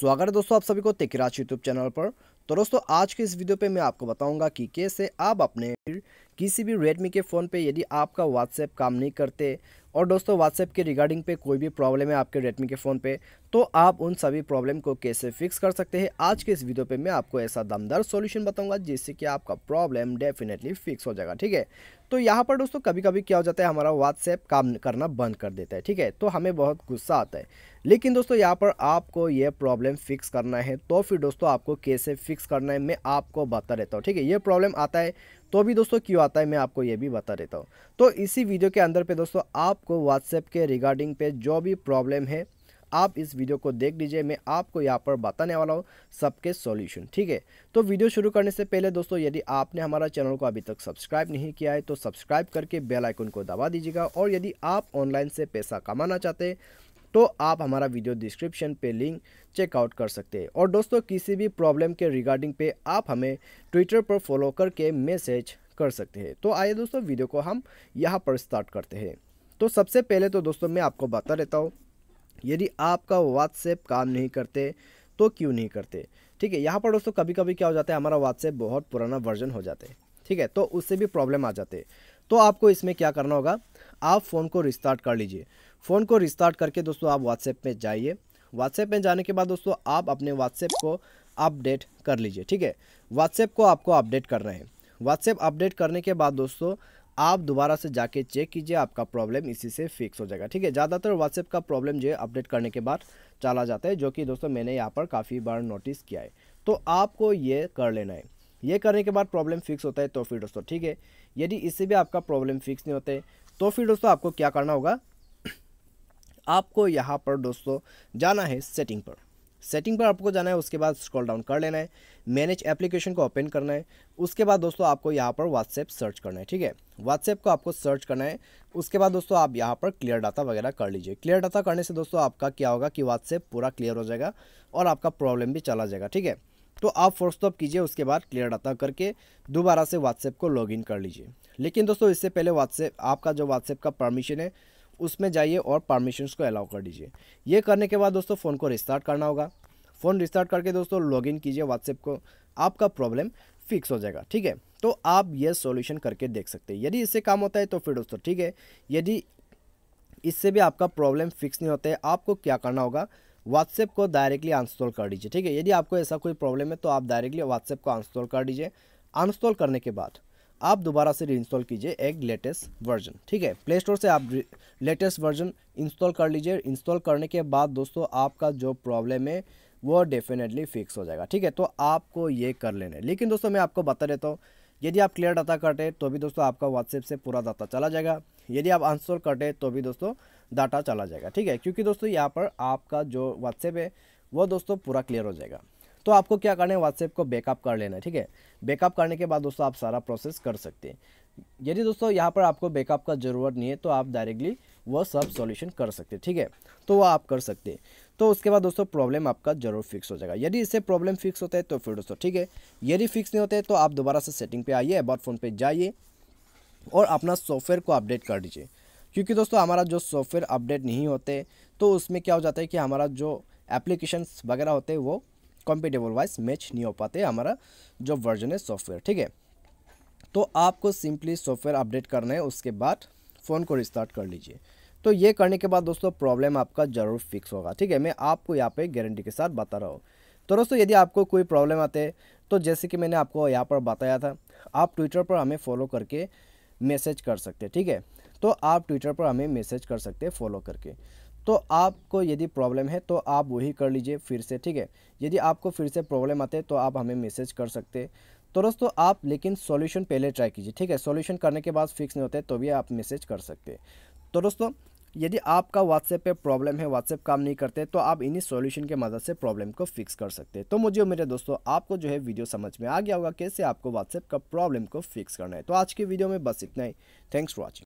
स्वागत है दोस्तों आप सभी को तेकिराज यूट्यूब चैनल पर तो दोस्तों आज के इस वीडियो पे मैं आपको बताऊंगा कि कैसे आप अपने किसी भी रेडमी के फ़ोन पे यदि आपका व्हाट्सएप काम नहीं करते और दोस्तों व्हाट्सएप के रिगार्डिंग पे कोई भी प्रॉब्लम है आपके रेडमी के फ़ोन पे तो आप उन सभी प्रॉब्लम को कैसे फिक्स कर सकते हैं आज के इस वीडियो पे मैं आपको ऐसा दमदार सॉल्यूशन बताऊंगा जिससे कि आपका प्रॉब्लम डेफिनेटली फिक्स हो जाएगा ठीक है तो यहाँ पर दोस्तों कभी कभी क्या हो जाता है हमारा व्हाट्सएप काम करना बंद कर देता है ठीक है तो हमें बहुत गुस्सा आता है लेकिन दोस्तों यहाँ पर आपको ये प्रॉब्लम फिक्स करना है तो फिर दोस्तों आपको कैसे फिक्स करना है मैं आपको बता देता हूँ ठीक है ये प्रॉब्लम आता है तो भी दोस्तों क्यों आता है मैं आपको ये भी बता देता हूँ तो इसी वीडियो के अंदर पे दोस्तों आप आपको व्हाट्सएप के रिगार्डिंग पे जो भी प्रॉब्लम है आप इस वीडियो को देख लीजिए मैं आपको यहाँ पर बताने वाला हूँ सबके सॉल्यूशन ठीक है तो वीडियो शुरू करने से पहले दोस्तों यदि आपने हमारा चैनल को अभी तक सब्सक्राइब नहीं किया है तो सब्सक्राइब करके बेल आइकन को दबा दीजिएगा और यदि आप ऑनलाइन से पैसा कमाना चाहते हैं तो आप हमारा वीडियो डिस्क्रिप्शन पे लिंक चेकआउट कर सकते हैं और दोस्तों किसी भी प्रॉब्लम के रिगार्डिंग पे आप हमें ट्विटर पर फॉलो करके मैसेज कर सकते हैं तो आइए दोस्तों वीडियो को हम यहाँ पर स्टार्ट करते हैं तो सबसे पहले तो दोस्तों मैं आपको बता देता हूँ यदि आपका व्हाट्सएप काम नहीं करते तो क्यों नहीं करते ठीक है यहाँ पर दोस्तों कभी कभी क्या हो जाता है हमारा व्हाट्सएप बहुत पुराना वर्जन हो जाता है ठीक है तो उससे भी प्रॉब्लम आ जाते हैं तो आपको इसमें क्या करना होगा आप फ़ोन को रिस्टार्ट कर लीजिए फ़ोन को रिस्टार्ट करके दोस्तों आप व्हाट्सएप में जाइए व्हाट्सएप में जाने के बाद दोस्तों आप अपने व्हाट्सएप को अपडेट कर लीजिए ठीक है व्हाट्सएप को आपको अपडेट करना है व्हाट्सएप अपडेट करने के बाद दोस्तों आप दोबारा से जाके चेक कीजिए आपका प्रॉब्लम इसी से फिक्स हो जाएगा ठीक है ज़्यादातर व्हाट्सएप का प्रॉब्लम जो है अपडेट करने के बाद चला जाता है जो कि दोस्तों मैंने यहाँ पर काफ़ी बार नोटिस किया है तो आपको ये कर लेना है ये करने के बाद प्रॉब्लम फिक्स होता है तो फिर दोस्तों ठीक है यदि इससे भी आपका प्रॉब्लम फिक्स नहीं होते तो फिर दोस्तों आपको क्या करना होगा आपको यहाँ पर दोस्तों जाना है सेटिंग पर सेटिंग पर आपको जाना है उसके बाद स्क्रॉल डाउन कर लेना है मैनेज एप्लीकेशन को ओपन करना है उसके बाद दोस्तों आपको यहाँ पर व्हाट्सएप सर्च करना है ठीक है व्हाट्सएप को आपको सर्च करना है उसके बाद दोस्तों आप यहाँ पर क्लियर डाटा वगैरह कर लीजिए क्लियर डाटा करने से दोस्तों आपका क्या होगा कि व्हाट्सएप पूरा क्लियर हो जाएगा और आपका प्रॉब्लम भी चला जाएगा ठीक है तो आप फोर्स स्टॉप कीजिए उसके बाद क्लियर डाटा करके दोबारा से व्हाट्सएप को इन कर लीजिए लेकिन दोस्तों इससे पहले व्हाट्सएप आपका जो व्हाट्सएप का परमिशन है उसमें जाइए और परमिशंस को अलाउ कर दीजिए ये करने के बाद दोस्तों फ़ोन को रिस्टार्ट करना होगा फ़ोन रिस्टार्ट करके दोस्तों लॉगिन कीजिए व्हाट्सएप को आपका प्रॉब्लम फिक्स हो जाएगा ठीक है तो आप ये सॉल्यूशन करके देख सकते हैं यदि इससे काम होता है तो फिर दोस्तों ठीक है यदि इससे भी आपका प्रॉब्लम फिक्स नहीं होता है आपको क्या करना होगा व्हाट्सएप को डायरेक्टली अनस्टॉल कर दीजिए ठीक है यदि आपको ऐसा कोई प्रॉब्लम है तो आप डायरेक्टली व्हाट्सएप को अनस्टॉल कर दीजिए अनस्टॉल करने के बाद आप दोबारा से रीइंस्टॉल कीजिए एक लेटेस्ट वर्जन ठीक है प्ले स्टोर से आप लेटेस्ट वर्जन इंस्टॉल कर लीजिए इंस्टॉल करने के बाद दोस्तों आपका जो प्रॉब्लम है वो डेफिनेटली फिक्स हो जाएगा ठीक है तो आपको ये कर लेना है लेकिन दोस्तों मैं आपको बता देता हूँ यदि आप क्लियर डाटा काटे तो भी दोस्तों आपका व्हाट्सएप से पूरा डाटा चला जाएगा यदि आप अनस्टॉल काटे तो भी दोस्तों डाटा चला जाएगा ठीक है क्योंकि दोस्तों यहाँ पर आपका जो व्हाट्सएप है वो दोस्तों पूरा क्लियर हो जाएगा तो आपको क्या करना है व्हाट्सएप को बैकअप कर लेना है ठीक है बैकअप करने के बाद दोस्तों आप सारा प्रोसेस कर सकते हैं यदि दोस्तों यहाँ पर आपको बैकअप का ज़रूरत नहीं है तो आप डायरेक्टली वह सब सॉल्यूशन कर सकते ठीक है तो वह आप कर सकते हैं तो उसके बाद दोस्तों प्रॉब्लम आपका जरूर फिक्स हो जाएगा यदि इससे प्रॉब्लम फिक्स होता है तो फिर दोस्तों ठीक है यदि फिक्स नहीं होता है तो आप दोबारा से सेटिंग पे आइए अबाउट फ़ोन पे जाइए और अपना सॉफ्टवेयर को अपडेट कर दीजिए क्योंकि दोस्तों हमारा जो सॉफ्टवेयर अपडेट नहीं होते तो उसमें क्या हो जाता है कि हमारा जो एप्लीकेशन वगैरह होते हैं वो कॉम्पिटेबल वाइज मैच नहीं हो पाते हमारा जो वर्जन है सॉफ्टवेयर ठीक है तो आपको सिंपली सॉफ्टवेयर अपडेट करना है उसके बाद फ़ोन को रिस्टार्ट कर लीजिए तो ये करने के बाद दोस्तों प्रॉब्लम आपका ज़रूर फिक्स होगा ठीक है मैं आपको यहाँ पे गारंटी के साथ बता रहा हूँ तो दोस्तों यदि आपको कोई प्रॉब्लम आते हैं तो जैसे कि मैंने आपको यहाँ पर बताया था आप ट्विटर पर हमें फॉलो करके मैसेज कर सकते हैं ठीक है तो आप ट्विटर पर हमें मैसेज कर सकते हैं फॉलो करके तो आपको यदि प्रॉब्लम है तो आप वही कर लीजिए फिर से ठीक है यदि आपको फिर से प्रॉब्लम आते तो आप हमें मैसेज कर सकते तो दोस्तों आप लेकिन सॉल्यूशन पहले ट्राई कीजिए ठीक है सॉल्यूशन करने के बाद फिक्स नहीं होते तो भी आप मैसेज कर सकते तो दोस्तों यदि आपका व्हाट्सएप पे प्रॉब्लम है व्हाट्सएप काम नहीं करते तो आप इन्हीं सॉल्यूशन के मदद से प्रॉब्लम को फिक्स कर सकते हैं तो मुझे मेरे दोस्तों आपको जो है वीडियो समझ में आ गया होगा कैसे आपको व्हाट्सएप का प्रॉब्लम को फिक्स करना है तो आज के वीडियो में बस इतना ही थैंक्स फॉर वॉचिंग